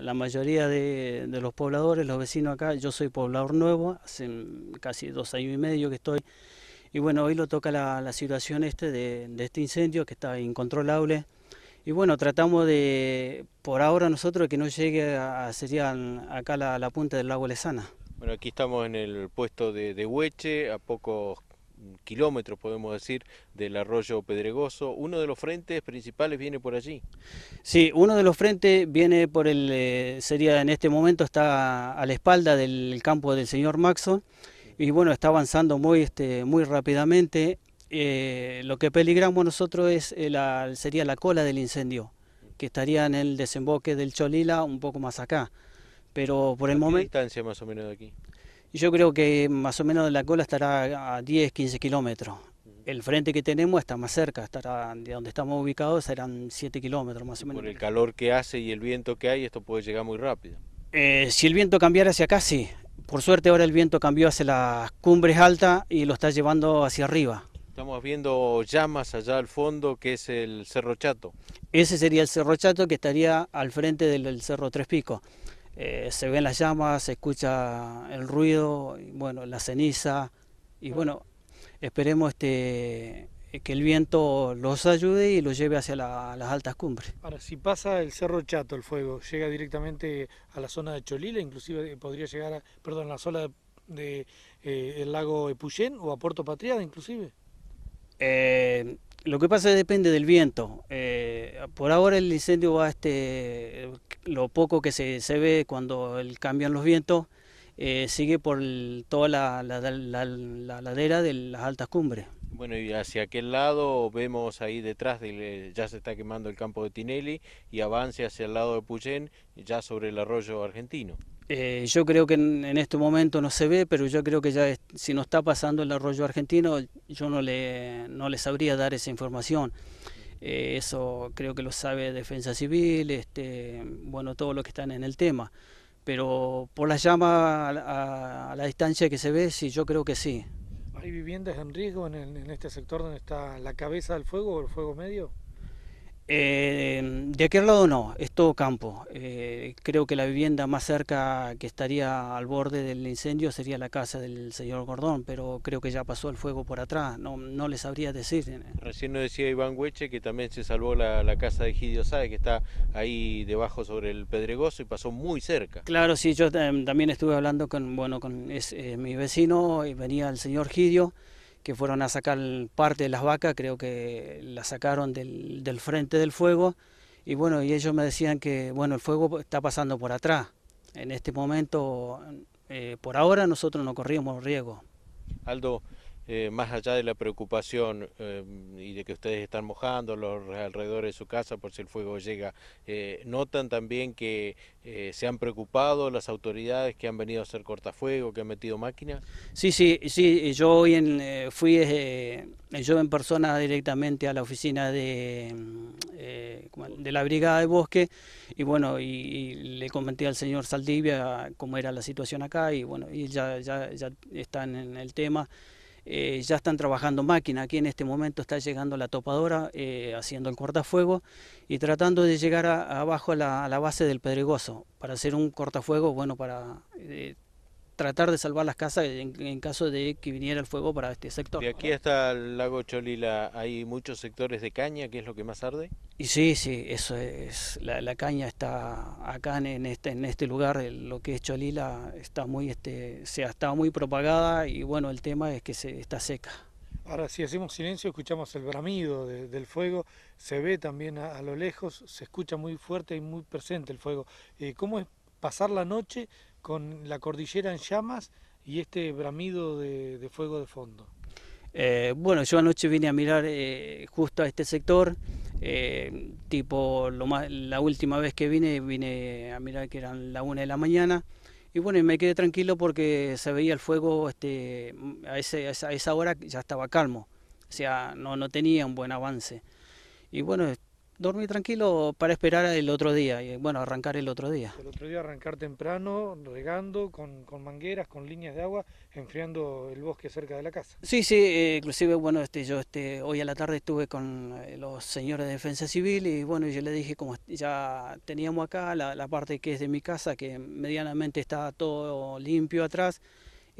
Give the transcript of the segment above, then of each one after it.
La, mayoría de, los pobladores, los vecinos acá, yo soy poblador nuevo, hace casi dos años y medio que estoy, y bueno, hoy lo toca la, situación este de, este incendio que está incontrolable, y bueno, tratamos de, por ahora nosotros, que no llegue a, serían acá la, punta del lago Lezana. Bueno, aquí estamos en el puesto de, de Hueche, a pocos kilómetros, podemos decir, del arroyo Pedregoso. Uno de los frentes principales viene por allí. Sí, uno de los frentes viene por el, eh, sería en este momento, está a la espalda del campo del señor Maxon. Y bueno, está avanzando muy, este, muy rápidamente. Eh, lo que peligramos nosotros es eh, sería la cola del incendio, que estaría en el desemboque del Cholila un poco más acá. Pero por el momento... distancia más o menos de aquí? Yo creo que más o menos la cola estará a 10, 15 kilómetros. El frente que tenemos está más cerca, estará de donde estamos ubicados serán 7 kilómetros más o menos. Por el calor que hace y el viento que hay, esto puede llegar muy rápido. Eh, si el viento cambiara hacia acá, sí. Por suerte ahora el viento cambió hacia las cumbres altas y lo está llevando hacia arriba. Estamos viendo llamas allá al fondo, que es el Cerro Chato. Ese sería el Cerro Chato que estaría al frente del Cerro Tres Picos. Eh, se ven las llamas, se escucha el ruido, bueno, la ceniza y bueno, esperemos este, que el viento los ayude y los lleve hacia las altas cumbres. Ahora, si pasa el Cerro Chato el fuego, llega directamente a la zona de Cholila, inclusive eh, podría llegar, a, perdón, a la zona de, eh, el lago Epuyén o a Puerto Patriada inclusive. lo que pasa depende del viento por ahora el incendio va, este, lo poco que se, se ve cuando el, cambian los vientos, eh, sigue por toda la, ladera de las altas cumbres. Bueno, y hacia aquel lado vemos ahí detrás, de, eh, ya se está quemando el campo de Tinelli y avance hacia el lado de Puyén, ya sobre el arroyo argentino. Eh, yo creo que en, este momento no se ve, pero yo creo que ya si no está pasando el arroyo argentino, yo no le, no le sabría dar esa información. Eh, eso creo que lo sabe Defensa Civil, este, bueno, todos los que están en el tema. Pero por la llama a, la distancia que se ve, sí, yo creo que sí. ¿Hay viviendas en riesgo en, en este sector donde está la cabeza del fuego o el fuego medio? Eh, de aquel lado no, es todo campo. Eh, creo que la vivienda más cerca que estaría al borde del incendio sería la casa del señor Gordón, pero creo que ya pasó el fuego por atrás, no, no le sabría decir. Eh. Recién nos decía Iván Hueche que también se salvó la, casa de Gidio Sáez que está ahí debajo sobre el pedregoso y pasó muy cerca. Claro, sí, yo también estuve hablando con, bueno, con eh, mi vecino, y venía el señor Gidio que fueron a sacar parte de las vacas, creo que las sacaron del, frente del fuego, y bueno, y ellos me decían que, bueno, el fuego está pasando por atrás. En este momento, eh, por ahora, nosotros no corrimos riesgo. Aldo, eh, más allá de la preocupación eh, y de que ustedes están mojando los alrededores de su casa por si el fuego llega, eh, ¿notan también que se han preocupado las autoridades que han venido a hacer cortafuego, que han metido máquinas? Sí, sí, sí, yo hoy en, fui yo en persona directamente a la oficina de, mm, de la Brigada de Bosque y bueno, y, le comenté al señor Saldivia cómo era la situación acá y bueno, y ya, ya, ya están en el tema. Eh, ya están trabajando máquina. Aquí en este momento está llegando la topadora, eh, haciendo el cortafuego y tratando de llegar abajo a la, a la, base del pedregoso para hacer un cortafuego, bueno, para eh, tratar de salvar las casas en, caso de que viniera el fuego para este sector. De aquí hasta el lago Cholila hay muchos sectores de caña, que es lo que más arde. Y sí, sí, eso es, la, caña está acá en este, en este lugar, lo que es Cholila está muy, este, se ha muy propagada y bueno, el tema es que se, está seca. Ahora, si hacemos silencio, escuchamos el bramido del fuego, se ve también a, lo lejos, se escucha muy fuerte y muy presente el fuego. Eh, ¿Cómo es pasar la noche con la cordillera en llamas y este bramido de, fuego de fondo. Eh, bueno, yo anoche vine a mirar eh, justo a este sector, eh, tipo lo la última vez que vine, vine a mirar que eran la una de la mañana, y bueno, me quedé tranquilo porque se veía el fuego este, a, esa hora ya estaba calmo, o sea, no, no tenía un buen avance. Y bueno, dormir tranquilo para esperar el otro día y bueno, arrancar el otro día. El otro día arrancar temprano, regando con, mangueras, con líneas de agua, enfriando el bosque cerca de la casa. Sí, sí, eh, inclusive bueno, este, yo este, hoy a la tarde estuve con eh, los señores de Defensa Civil y bueno, yo le dije como ya teníamos acá la, la parte que es de mi casa, que medianamente está todo limpio atrás,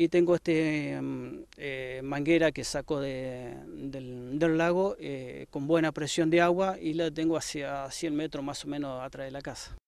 y tengo este mm, eh, manguera que saco del, lago eh, con buena presión de agua y la tengo hacia 100 metros más o menos atrás de la casa.